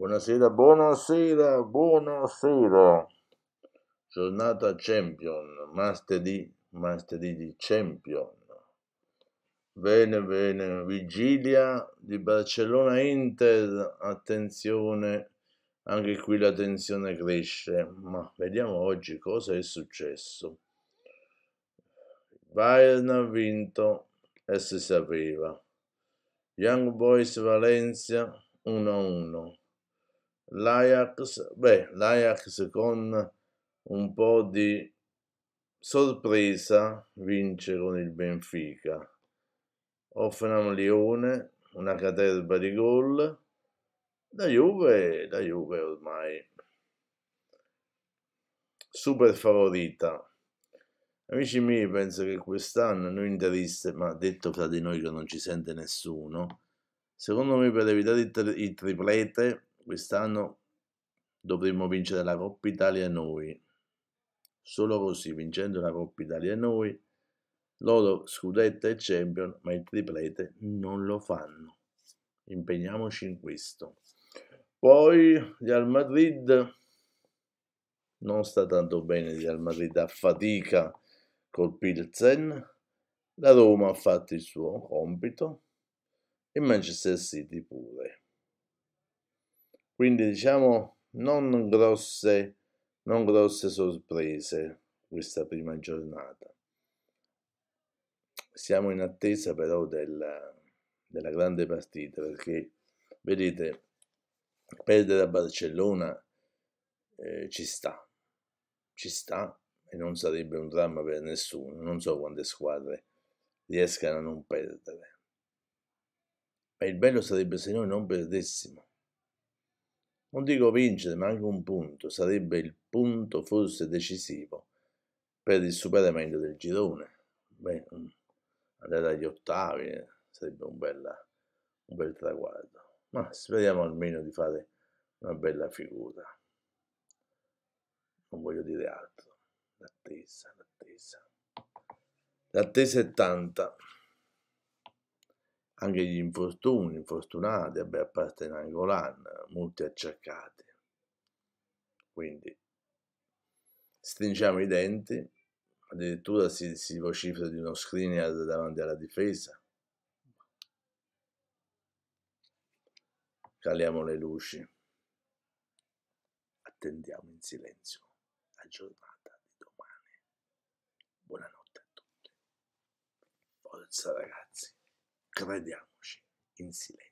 Buonasera, buonasera, buonasera. Giornata Champion, martedì, martedì di Champion. Bene, bene, vigilia di Barcellona-Inter, attenzione, anche qui la tensione cresce, ma vediamo oggi cosa è successo. Bayern ha vinto e si sapeva. Young Boys Valencia 1-1 l'Ajax, beh, l'Ajax con un po' di sorpresa vince con il Benfica. Offenham Lione, una caterba di gol. La Juve, la Juve ormai super favorita. Amici miei, penso che quest'anno noi interiste, ma detto fra di noi che non ci sente nessuno, secondo me per evitare il, tri- il triplete quest'anno dovremmo vincere la Coppa Italia noi. Solo così, vincendo la Coppa Italia noi, loro scudetta e champion, ma il triplete non lo fanno. Impegniamoci in questo. Poi Real Madrid non sta tanto bene, Real Madrid a fatica col Pilsen, la Roma ha fatto il suo compito e Manchester City pure. Quindi diciamo non grosse, non grosse sorprese questa prima giornata. Siamo in attesa però della, della grande partita perché, vedete, perdere a Barcellona eh, ci sta, ci sta e non sarebbe un dramma per nessuno. Non so quante squadre riescano a non perdere. Ma il bello sarebbe se noi non perdessimo non dico vincere, ma anche un punto, sarebbe il punto forse decisivo per il superamento del girone. Beh, mm, andare agli ottavi eh, sarebbe un, bella, un bel traguardo, ma speriamo almeno di fare una bella figura. Non voglio dire altro. L'attesa, l'attesa. L'attesa è tanta anche gli infortuni, infortunati, vabbè, a parte in Angolan, molti acciaccati. Quindi stringiamo i denti, addirittura si, si vocifera di uno screener davanti alla difesa. Caliamo le luci, attendiamo in silenzio la giornata di domani. Buonanotte a tutti. Forza ragazzi. Cavadiamoci in silenzio.